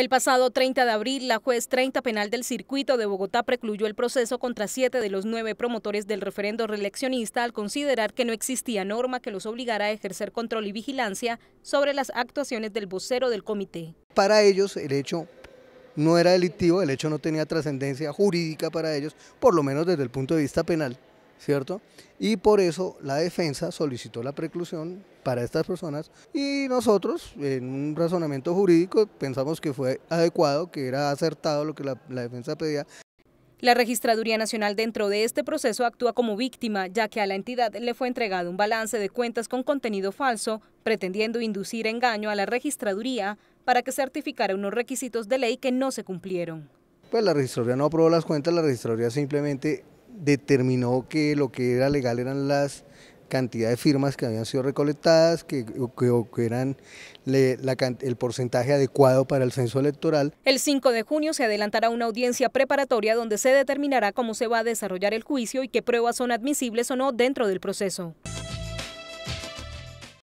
El pasado 30 de abril, la juez 30 penal del circuito de Bogotá precluyó el proceso contra siete de los nueve promotores del referendo reeleccionista al considerar que no existía norma que los obligara a ejercer control y vigilancia sobre las actuaciones del vocero del comité. Para ellos, el hecho no era delictivo, el hecho no tenía trascendencia jurídica para ellos, por lo menos desde el punto de vista penal. ¿cierto? Y por eso la defensa solicitó la preclusión para estas personas y nosotros, en un razonamiento jurídico, pensamos que fue adecuado, que era acertado lo que la, defensa pedía. La Registraduría Nacional dentro de este proceso actúa como víctima, ya que a la entidad le fue entregado un balance de cuentas con contenido falso, pretendiendo inducir engaño a la Registraduría para que certificara unos requisitos de ley que no se cumplieron. Pues la registraduría no aprobó las cuentas, la registraduría simplemente determinó que lo que era legal eran las cantidades de firmas que habían sido recolectadas, que, eran el porcentaje adecuado para el censo electoral. El 5 de junio se adelantará una audiencia preparatoria donde se determinará cómo se va a desarrollar el juicio y qué pruebas son admisibles o no dentro del proceso.